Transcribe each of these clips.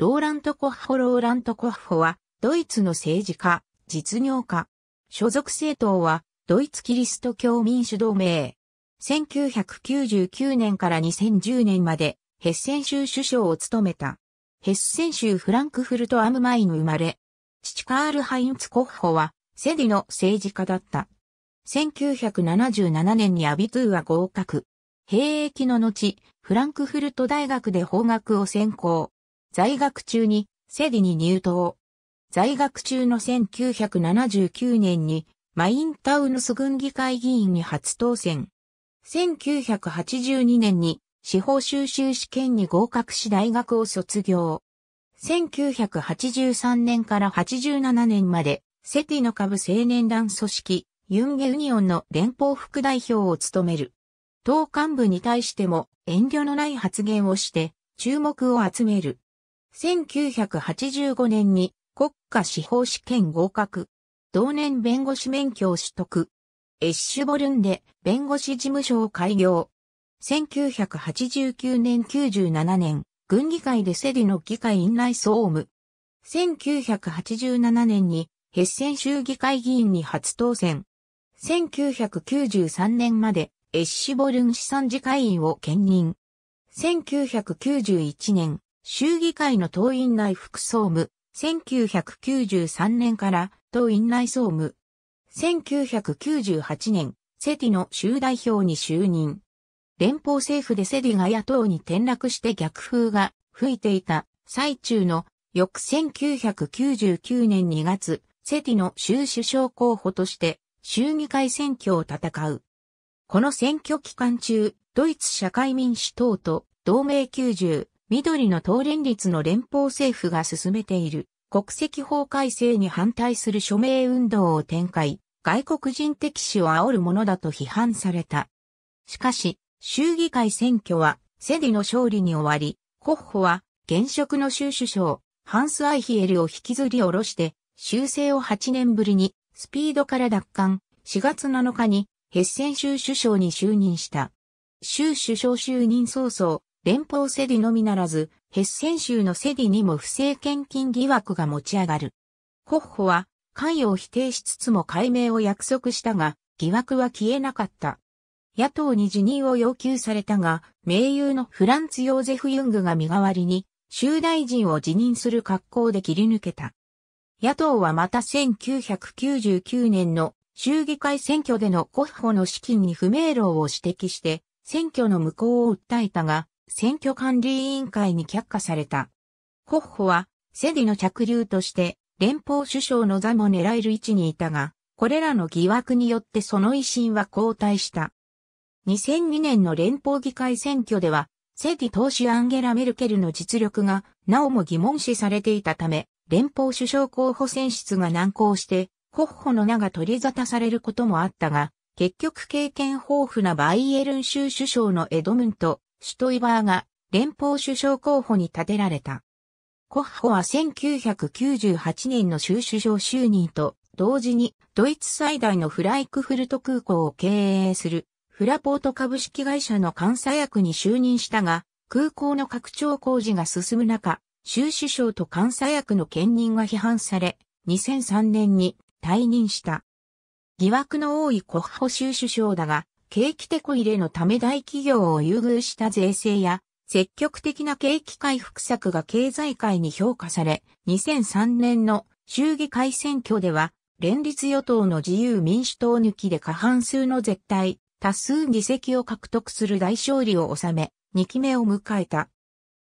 ローラント・コッホ・ローラント・コッホは、ドイツの政治家、実業家。所属政党は、ドイツキリスト教民主同盟。1999年から2010年まで、ヘッセン州首相を務めた。ヘッセン州フランクフルト・アムマイの生まれ。父カール・ハインツ・コッホは、セディの政治家だった。1977年にアビトゥーは合格。兵役の後、フランクフルト大学で法学を専攻。在学中にセディに入党。在学中の1979年にマインタウヌス軍議会議員に初当選。1982年に司法修習試験に合格し大学を卒業。1983年から87年まで、セティの株青年団組織、ユンゲ・ウニオンの連邦副代表を務める。党幹部に対しても遠慮のない発言をして注目を集める。1985年に国家司法試験合格。同年弁護士免許を取得。エッシュボルンで弁護士事務所を開業。1989年97年、軍議会でセリの議会院内総務。1987年にヘッセン州議会議員に初当選。1993年までエッシュボルン資産次会員を兼任。1991年、衆議会の党院内副総務、1993年から党院内総務、1998年、セティの州代表に就任。連邦政府でセディが野党に転落して逆風が吹いていた最中の翌1999年2月、セティの州首相候補として衆議会選挙を戦う。この選挙期間中、ドイツ社会民主党と同盟90緑の党連立の連邦政府が進めている国籍法改正に反対する署名運動を展開、外国人敵視を煽るものだと批判された。しかし、州議会選挙はセディの勝利に終わり、コッホは現職の州首相、ハンス・アイヒエルを引きずり下ろして、修正を8年ぶりにスピードから奪還、4月7日にヘッセン州首相に就任した。州首相就任早々、連邦セディのみならず、ヘッセン州のセディにも不正献金疑惑が持ち上がる。ホッホは関与を否定しつつも解明を約束したが、疑惑は消えなかった。野党に辞任を要求されたが、盟友のフランツ・ヨーゼフ・ユングが身代わりに、州大臣を辞任する格好で切り抜けた。野党はまた1999年の州議会選挙でのコッホの資金に不明朗を指摘して、選挙の無効を訴えたが、選挙管理委員会に却下された。コッホは、セディの着流として、連邦首相の座も狙える位置にいたが、これらの疑惑によってその威信は後退した。2002年の連邦議会選挙では、セディ党首アンゲラ・メルケルの実力がなおも疑問視されていたため、連邦首相候補選出が難航して、ホッホの名が取り沙汰されることもあったが、結局経験豊富なバイエルン州首相のエドムント・シュトイバーが連邦首相候補に立てられた。コッホは1998年の州首相就任と同時にドイツ最大のフライクフルト空港を経営するフラポート株式会社の監査役に就任したが空港の拡張工事が進む中州首相と監査役の兼任が批判され2003年に退任した。疑惑の多いコッホ州首相だが景気テコ入れのため大企業を優遇した税制や、積極的な景気回復策が経済界に評価され、2003年の衆議会選挙では、連立与党の自由民主党抜きで過半数の絶対、多数議席を獲得する大勝利を収め、2期目を迎えた。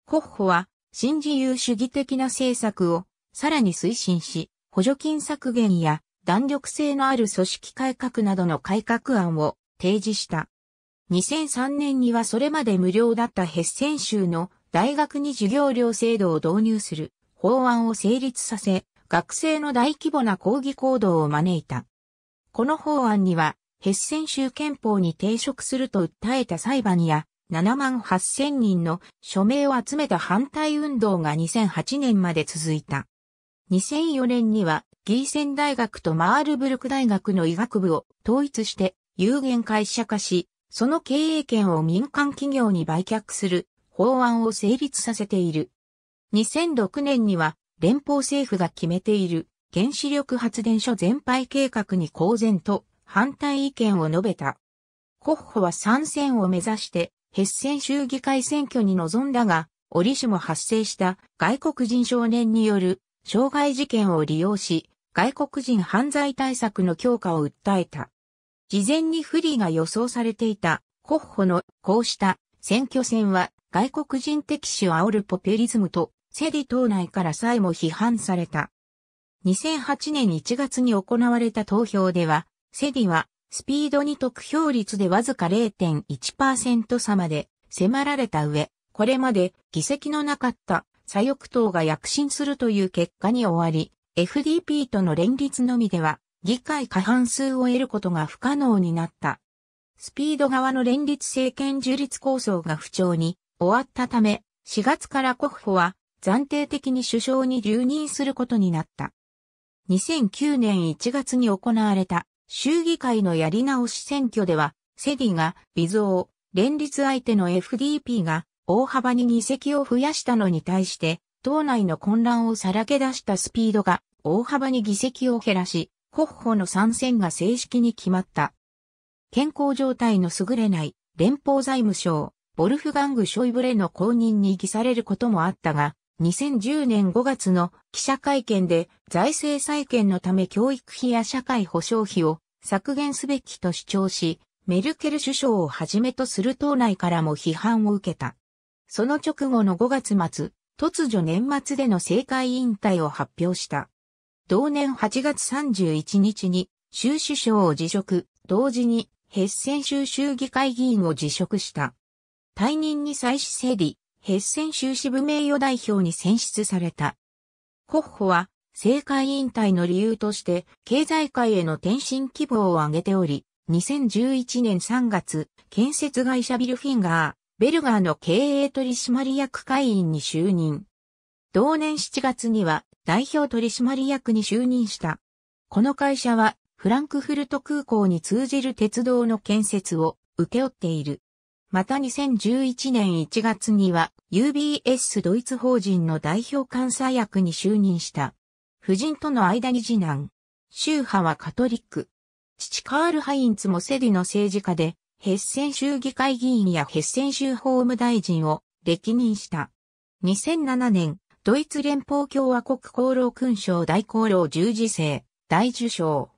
国保は、新自由主義的な政策をさらに推進し、補助金削減や弾力性のある組織改革などの改革案を提示した。2003年にはそれまで無料だったヘッセン州の大学に授業料制度を導入する法案を成立させ、学生の大規模な抗議行動を招いた。この法案には、ヘッセン州憲法に抵触すると訴えた裁判や、7万8000人の署名を集めた反対運動が2008年まで続いた。2004年には、ギーセン大学とマールブルク大学の医学部を統一して有限会社化し、その経営権を民間企業に売却する法案を成立させている。2006年には連邦政府が決めている原子力発電所全廃計画に公然と反対意見を述べた。候補は参戦を目指してヘッセン州議会選挙に臨んだが、折しも発生した外国人少年による傷害事件を利用し、外国人犯罪対策の強化を訴えた。事前に不利が予想されていた、国ホのこうした選挙戦は外国人敵視を煽るポピュリズムと、セディ党内からさえも批判された。2008年1月に行われた投票では、セディはスピードに得票率でわずか0.1%差まで迫られた上、これまで議席のなかった左翼党が躍進するという結果に終わり、FDP との連立のみでは議会過半数を得ることが不可能になった。スピード側の連立政権樹立構想が不調に終わったため、4月から国保は暫定的に首相に留任することになった。2009年1月に行われた州議会のやり直し選挙では、セディが微増、連立相手の FDP が大幅に議席を増やしたのに対して、党内の混乱をさらけ出したスピードが大幅に議席を減らし、ゴッホの参戦が正式に決まった。健康状態の優れない連邦財務省、ボルフガング・ショイブレの公認に疑されることもあったが、2010年5月の記者会見で財政再建のため教育費や社会保障費を削減すべきと主張し、メルケル首相をはじめとする党内からも批判を受けた。その直後の5月末、突如年末での政界引退を発表した。同年8月31日に州首相を辞職、同時にヘッセン州州議会議員を辞職した。退任に際し整り、ヘッセン州支部名誉代表に選出された。コッホは政界引退の理由として経済界への転身希望を挙げており、2011年3月、建設会社ビルフィンガー、ベルガーの経営取締役会員に就任。同年7月には代表取締役に就任した。この会社はフランクフルト空港に通じる鉄道の建設を請け負っている。また2011年1月には UBS ドイツ法人の代表監査役に就任した。夫人との間に次男。宗派はカトリック。父カール・ハインツもセディの政治家で、ヘッセン州議会議員やヘッセン州法務大臣を歴任した。2007年、ドイツ連邦共和国功労勲章大功労十字星、大受章。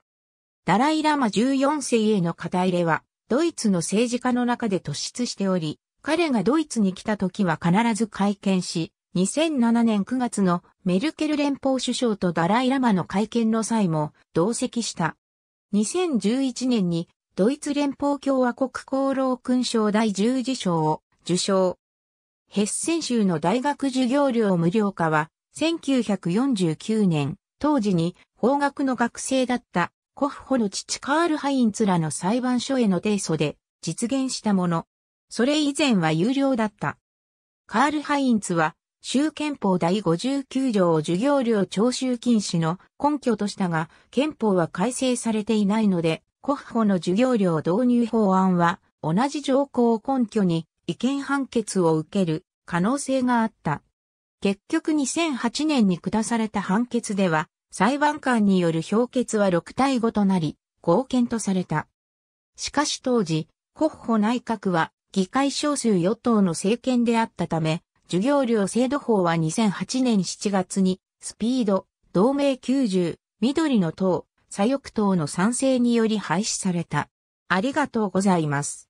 ダライラマ14世への肩入れは、ドイツの政治家の中で突出しており、彼がドイツに来た時は必ず会見し、2007年9月のメルケル連邦首相とダライラマの会見の際も同席した。2011年にドイツ連邦共和国功労勲章第十字章を受章。ヘッセン州の大学授業料無料化は、1949年、当時に法学の学生だったコフホの父カール・ハインツらの裁判所への提訴で実現したもの。それ以前は有料だった。カール・ハインツは、州憲法第59条を授業料徴収禁止の根拠としたが、憲法は改正されていないので、コフホの授業料導入法案は、同じ条項を根拠に違憲判決を受ける可能性があった。結局2008年に下された判決では、裁判官による評決は6対5となり、合憲とされた。しかし当時、国保内閣は議会少数与党の政権であったため、授業料制度法は2008年7月に、スピード、同盟90、緑の党、左翼党の賛成により廃止された。ありがとうございます。